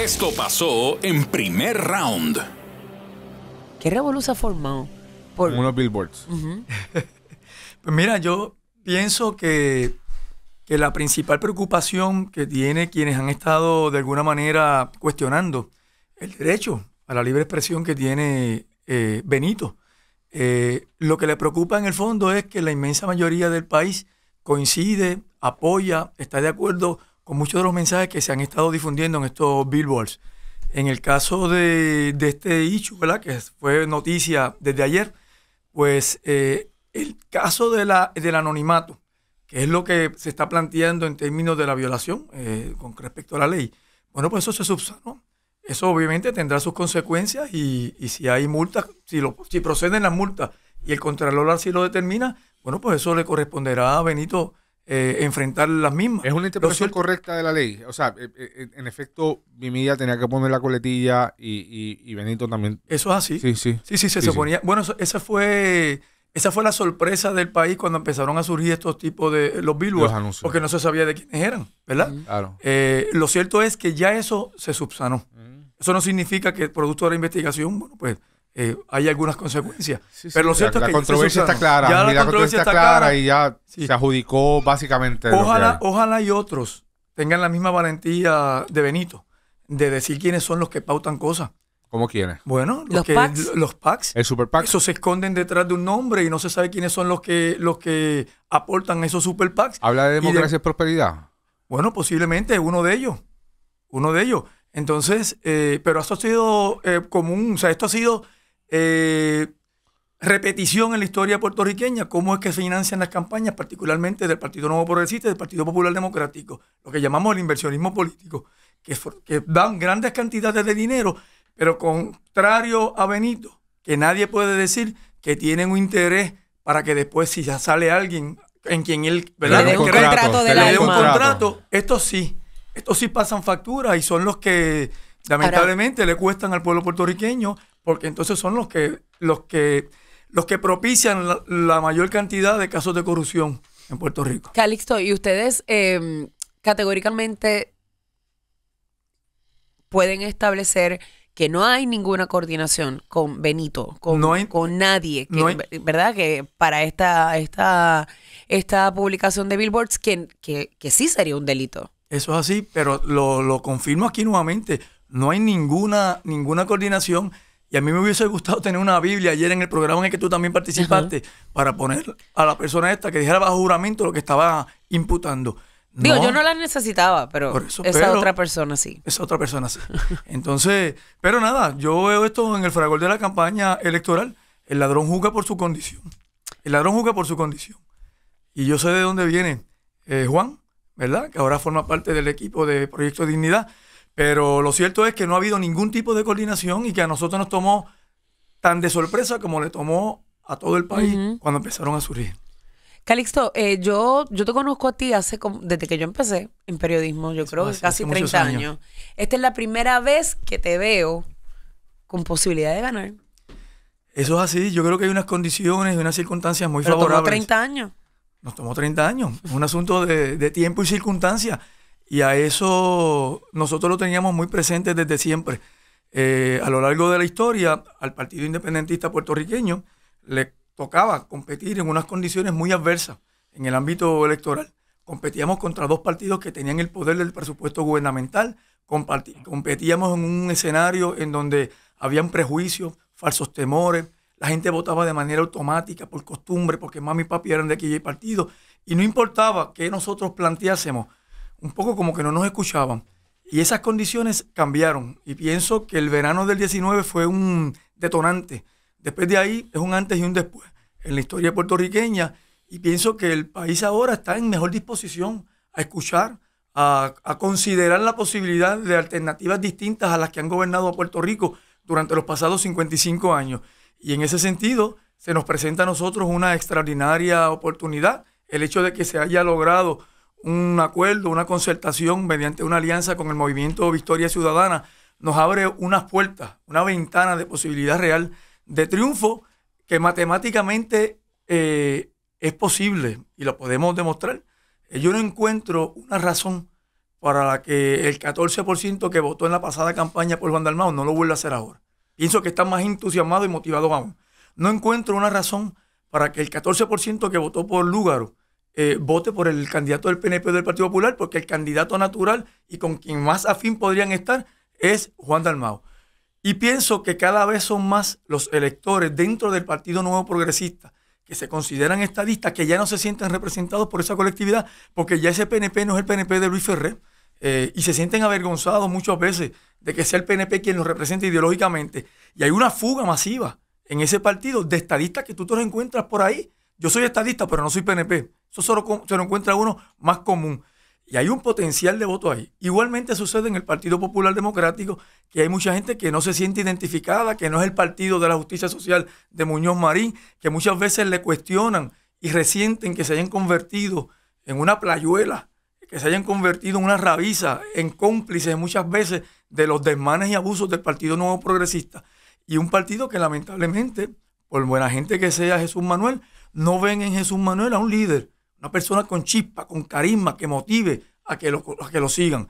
Esto pasó en primer round. ¿Qué revolución ha formado? Unos billboards. pues mira, yo pienso que, la principal preocupación que tiene quienes han estado de alguna manera cuestionando el derecho a la libre expresión que tiene eh, Benito. Eh, lo que le preocupa en el fondo es que la inmensa mayoría del país coincide, apoya, está de acuerdo con muchos de los mensajes que se han estado difundiendo en estos billboards. En el caso de, este issue, ¿verdad? que fue noticia desde ayer, pues eh, el caso del anonimato, que es lo que se está planteando en términos de la violación eh, con respecto a la ley, bueno, pues eso se subsanó. Eso obviamente tendrá sus consecuencias y, si hay multas, si, si proceden las multas y el Contralor así lo determina, bueno, pues eso le corresponderá a Benito eh, enfrentar las mismas. Es una interpretación correcta de la ley. O sea, eh, eh, en efecto, mi mía tenía que poner la coletilla y, y, Benito también. Eso es así. Sí, sí. Sí, sí, se, ponía. Bueno, esa fue. Esa fue la sorpresa del país cuando empezaron a surgir estos tipos de los billboards, porque no se sabía de quiénes eran, ¿verdad? Claro. lo cierto es que ya eso se subsanó. Mm. Eso no significa que el producto de la investigación, bueno, pues eh, hay algunas consecuencias. pero lo cierto es que la controversia está clara. la, controversia, está clara y ya se adjudicó básicamente. Ojalá, ojalá y otros tengan la misma valentía de Benito de decir quiénes son los que pautan cosas. ¿Cómo quiénes? Bueno, los, packs. Los El super Esos se esconden detrás de un nombre y no se sabe quiénes son los que, los que aportan esos super packs. Habla de democracia y, prosperidad. Bueno, posiblemente uno de ellos. Uno de ellos. Entonces, eh, pero esto ha sido eh, común. O sea, esto ha sido eh, repetición en la historia puertorriqueña, cómo es que se financian las campañas, particularmente del Partido Nuevo Progresista y del Partido Popular Democrático, lo que llamamos el inversionismo político, que, dan grandes cantidades de dinero, pero contrario a Benito, que nadie puede decir que tienen un interés para que después si ya sale alguien en quien él ¿verdad? le dé un, contrato, un contrato, estos sí, estos sí pasan facturas y son los que lamentablemente le cuestan al pueblo puertorriqueño porque entonces son los que, los que, los que propician la, mayor cantidad de casos de corrupción en Puerto Rico. Calixto, ¿y ustedes em, categóricamente pueden establecer que no hay ninguna coordinación con Benito, con, con nadie, ¿verdad? Que para esta, esta, esta publicación de Billboards, que, que, sí sería un delito. Eso es así, pero lo, lo confirmo aquí nuevamente. No hay ninguna, ninguna coordinación y a mí me hubiese gustado tener una Biblia ayer en el programa en el que tú también participaste para poner a la persona esta que dijera bajo juramento lo que estaba imputando. Digo, yo no la necesitaba, pero esa otra persona sí. Esa otra persona sí. Entonces, pero nada, yo veo esto en el fragor de la campaña electoral. El ladrón juzga por su condición. El ladrón juzga por su condición. Y yo sé de dónde viene eh, Juan, ¿verdad? Que ahora forma parte del equipo de Proyecto Dignidad. Pero lo cierto es que no ha habido ningún tipo de coordinación y que a nosotros nos tomó tan de sorpresa como le tomó a todo el país cuando empezaron a surgir. Calixto, eh, yo, yo te conozco a ti hace desde que yo empecé en periodismo, yo creo que casi 30 años. Esta es la primera vez que te veo con posibilidad de ganar. Eso es así, yo creo que hay unas condiciones y unas circunstancias muy Pero nos Tomó 30 años. Nos tomó 30 años. Es un asunto de, de tiempo y circunstancias. Y a eso nosotros lo teníamos muy presente desde siempre. Eh, a lo largo de la historia, al Partido Independentista puertorriqueño le tocaba competir en unas condiciones muy adversas en el ámbito electoral. Competíamos contra dos partidos que tenían el poder del presupuesto gubernamental, competíamos en un escenario en donde habían prejuicios, falsos temores, la gente votaba de manera automática, por costumbre, porque mami y papi eran de aquel partido, y no importaba que nosotros planteásemos un poco como que no nos escuchaban. Y esas condiciones cambiaron. Y pienso que el verano del 19 fue un detonante. Después de ahí es un antes y un después en la historia puertorriqueña. Y pienso que el país ahora está en mejor disposición a escuchar, a, considerar la posibilidad de alternativas distintas a las que han gobernado a Puerto Rico durante los pasados 55 años. Y en ese sentido, se nos presenta a nosotros una extraordinaria oportunidad. El hecho de que se haya logrado un acuerdo, una concertación mediante una alianza con el movimiento Victoria Ciudadana, nos abre unas puertas, una ventana de posibilidad real de triunfo que matemáticamente eh, es posible y lo podemos demostrar. Eh, yo no encuentro una razón para la que el 14% que votó en la pasada campaña por Juan Dalmao no lo vuelva a hacer ahora. Pienso que está más entusiasmado y motivado aún. No encuentro una razón para que el 14% que votó por Lúgaro eh, vote por el candidato del PNP del Partido Popular, porque el candidato natural y con quien más afín podrían estar es Juan Dalmao. Y pienso que cada vez son más los electores dentro del Partido Nuevo Progresista que se consideran estadistas, que ya no se sienten representados por esa colectividad, porque ya ese PNP no es el PNP de Luis Ferré, eh, y se sienten avergonzados muchas veces de que sea el PNP quien los represente ideológicamente. Y hay una fuga masiva en ese partido de estadistas que tú te encuentras por ahí. Yo soy estadista, pero no soy PNP. Eso solo se lo encuentra uno más común. Y hay un potencial de voto ahí. Igualmente sucede en el Partido Popular Democrático, que hay mucha gente que no se siente identificada, que no es el partido de la justicia social de Muñoz Marín, que muchas veces le cuestionan y resienten que se hayan convertido en una playuela, que se hayan convertido en una rabiza, en cómplices muchas veces de los desmanes y abusos del Partido Nuevo Progresista. Y un partido que lamentablemente, por buena gente que sea Jesús Manuel, no ven en Jesús Manuel a un líder una persona con chispa, con carisma, que motive a que lo, que lo sigan.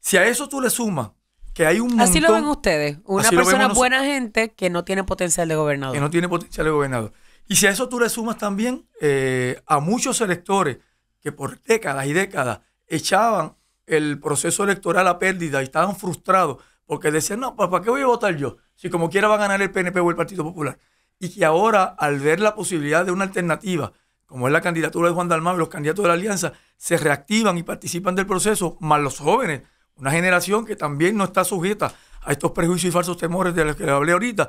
Si a eso tú le sumas que hay un montón, Así lo ven ustedes. Una persona buena gente que no tiene potencial de gobernador. Que no tiene potencial de gobernador. Y si a eso tú le sumas también eh, a muchos electores que por décadas y décadas echaban el proceso electoral a pérdida y estaban frustrados porque decían, no, pues, ¿para qué voy a votar yo? Si como quiera va a ganar el PNP o el Partido Popular. Y que ahora, al ver la posibilidad de una alternativa como es la candidatura de Juan Dalmau los candidatos de la alianza, se reactivan y participan del proceso, más los jóvenes, una generación que también no está sujeta a estos prejuicios y falsos temores de los que hablé ahorita,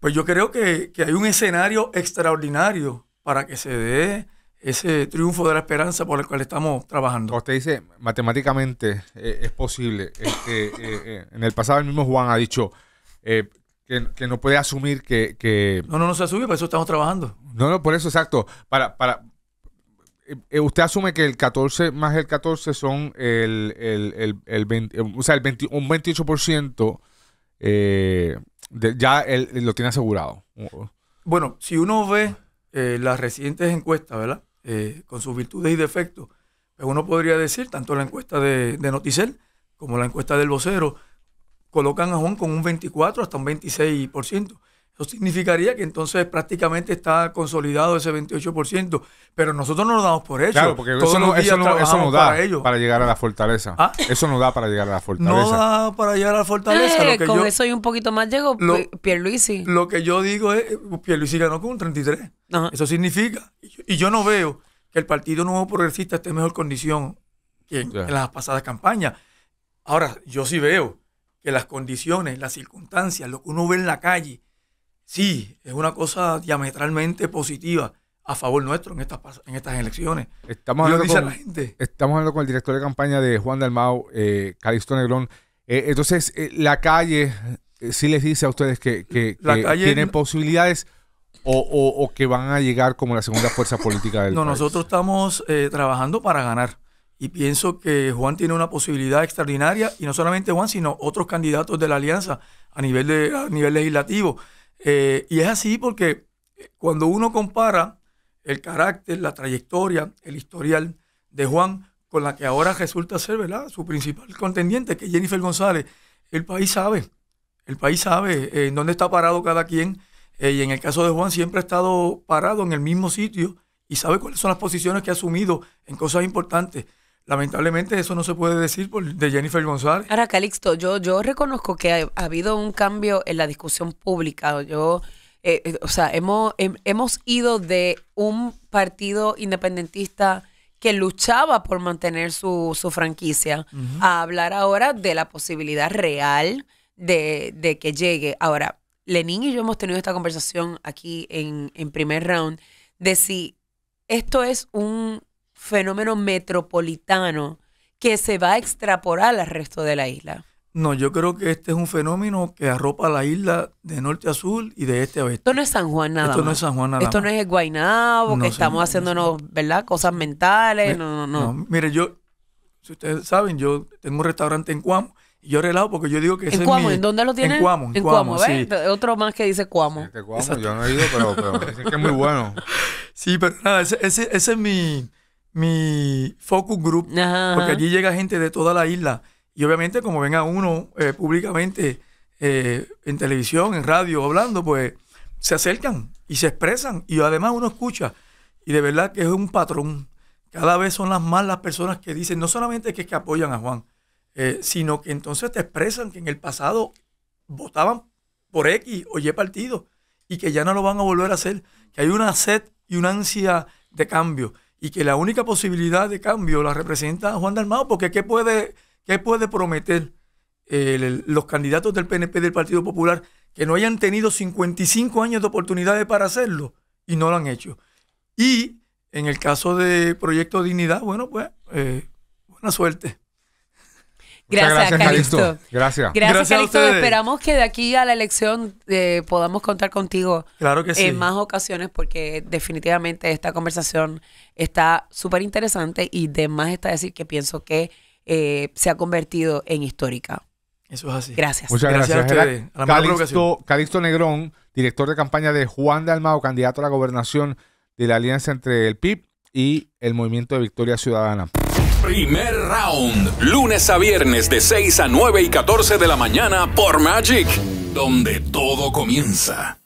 pues yo creo que, hay un escenario extraordinario para que se dé ese triunfo de la esperanza por el cual estamos trabajando. Usted dice, matemáticamente eh, es posible. Este, eh, eh, en el pasado el mismo Juan ha dicho que, no puede asumir que, No, no, no se asume, por eso estamos trabajando. No, no, por eso, exacto. Para, para, eh, eh, usted asume que el 14 más el 14 son el, el, el, el eh, un 28% eh, ya él, lo tiene asegurado. Bueno, si uno ve las recientes encuestas, ¿verdad? con sus virtudes y defectos, pues uno podría decir, tanto la encuesta de, de Noticel como la encuesta del vocero, colocan a Juan con un 24 hasta un 26%. Eso significaría que entonces prácticamente está consolidado ese 28%, pero nosotros no lo damos por hecho. Claro, porque eso no, da para, llegar a la fortaleza. Eso no da para llegar a la fortaleza. No da para llegar a la fortaleza. que con eso y un poquito más llego, pues, Pierluisi. Lo que yo digo es, Pierluisi ganó con un 33. Eso significa, y yo, no veo que el Partido Nuevo Progresista esté en mejor condición que en las pasadas campañas. Ahora, yo sí veo que las condiciones, las circunstancias, lo que uno ve en la calle, sí, es una cosa diametralmente positiva a favor nuestro en estas, en estas elecciones. Estamos hablando, la gente. estamos hablando con el director de campaña de Juan Dalmau, eh, Calixto Negrón. Eh, entonces, eh, la calle eh, sí les dice a ustedes que, tienen posibilidades o, que van a llegar como la segunda fuerza política del No, nosotros estamos trabajando para ganar. Y pienso que Juan tiene una posibilidad extraordinaria, y no solamente Juan, sino otros candidatos de la alianza a nivel, de, a nivel legislativo. Eh, y es así porque eh, cuando uno compara el carácter, la trayectoria, el historial de Juan con la que ahora resulta ser, ¿verdad? Su principal contendiente, que es Jennifer González, el país sabe, el país sabe eh, en dónde está parado cada quien. y en el caso de Juan siempre ha estado parado en el mismo sitio y sabe cuáles son las posiciones que ha asumido en cosas importantes. Lamentablemente eso no se puede decir por, de Jennifer González. Ahora, Calixto, yo, yo reconozco que ha, habido un cambio en la discusión pública. Yo, eh, eh, o sea, hemos, hemos ido de un partido independentista que luchaba por mantener su, franquicia a hablar ahora de la posibilidad real de, que llegue. Ahora, Lenín y yo hemos tenido esta conversación aquí en, en primer round de si esto es un fenómeno metropolitano que se va a extrapolar al resto de la isla. No, yo creo que este es un fenómeno que arropa la isla de norte a sur y de este a oeste. Esto no es San Juan nada Esto no es San Juan nada Esto no es el Guaynabo, que estamos haciéndonos, ¿verdad? Cosas mentales. no, no, no. Mire, yo, si ustedes saben, yo tengo un restaurante en Cuamo y yo relajo porque yo digo que ese ¿En Cuamo? Es mi, ¿En dónde lo tienen? En Cuamo. En, Cuamo, Sí. Otro más que dice Cuamo. Este Cuamo, yo no he ido, pero, pero que es muy bueno. sí, pero nada, ese, ese es mi mi focus group, porque allí llega gente de toda la isla. Y obviamente, como ven a uno eh, públicamente eh, en televisión, en radio, hablando, pues se acercan y se expresan. Y además uno escucha. Y de verdad que es un patrón. Cada vez son las más las personas que dicen, no solamente que, que apoyan a Juan, eh, sino que entonces te expresan que en el pasado votaban por X o Y partido y que ya no lo van a volver a hacer. Que hay una sed y una ansia de cambio y que la única posibilidad de cambio la representa Juan Dalmao, porque ¿qué puede, qué puede prometer los candidatos del PNP del Partido Popular que no hayan tenido 55 años de oportunidades para hacerlo y no lo han hecho? Y en el caso de Proyecto Dignidad, bueno, pues eh, buena suerte. Gracias, Calixto. Gracias. Gracias, Calixto. Esperamos que de aquí a la elección eh, podamos contar contigo en más ocasiones porque definitivamente esta conversación está súper interesante y de más está decir que pienso que eh, se ha convertido en histórica. Eso es así. Gracias. Muchas gracias, a ustedes. Calixto, Negrón, director de campaña de Juan de Almado, candidato a la gobernación de la alianza entre el PIB y el Movimiento de Victoria Ciudadana. Primer round, lunes a viernes de 6 a 9 y 14 de la mañana por Magic, donde todo comienza.